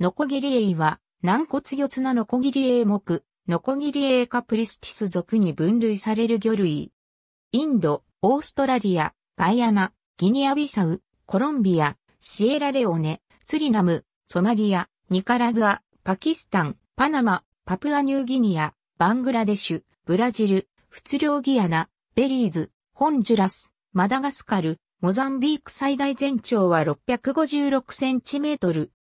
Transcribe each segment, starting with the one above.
ノコギリエイは、軟骨魚つなノコギリエイ目、ノコギリエイカプリスティス属に分類される魚類。インド、オーストラリア、ガイアナ、ギニアビサウ、コロンビア、シエラレオネ、スリナム、ソマリア、ニカラグア、パキスタン、パナマ、パプアニューギニア、バングラデシュ、ブラジル、フツリョウギアナ、ベリーズ、ホンジュラス、マダガスカル、モザンビーク最大全長は656センチメートル、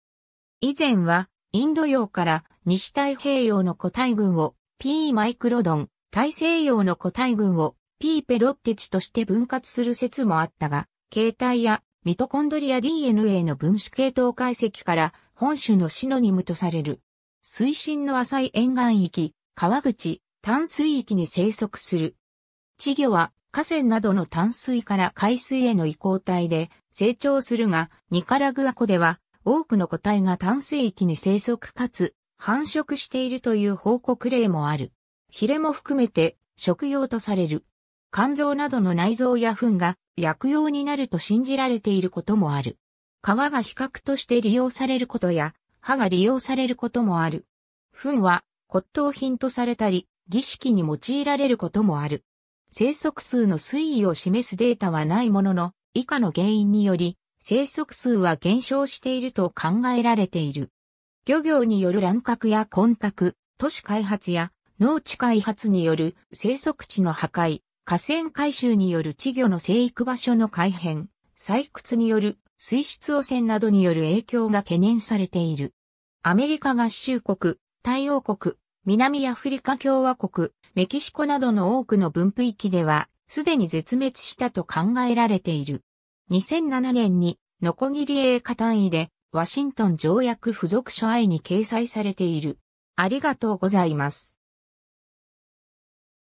以前は、インド洋から西太平洋の個体群を P マイクロドン、大西洋の個体群を P ペロッテチとして分割する説もあったが、形態やミトコンドリア DNA の分子系統解析から本種のシノニムとされる。水深の浅い沿岸域、川口、淡水域に生息する。稚魚は河川などの淡水から海水への移行体で成長するが、ニカラグア湖では多くの個体が淡水域に生息かつ繁殖しているという報告例もある。ヒレも含めて食用とされる。肝臓などの内臓や糞が薬用になると信じられていることもある。皮が比較として利用されることや、歯が利用されることもある。糞は骨董品とされたり、儀式に用いられることもある。生息数の推移を示すデータはないものの、以下の原因により、生息数は減少していると考えられている。漁業による乱獲や混拓、都市開発や農地開発による生息地の破壊、河川改修による稚魚の生育場所の改変、採掘による水質汚染などによる影響が懸念されている。アメリカ合衆国、太陽国、南アフリカ共和国、メキシコなどの多くの分布域では、すでに絶滅したと考えられている。2007年に、ノコギリー歌単位で、ワシントン条約付属書愛に掲載されている。ありがとうございます。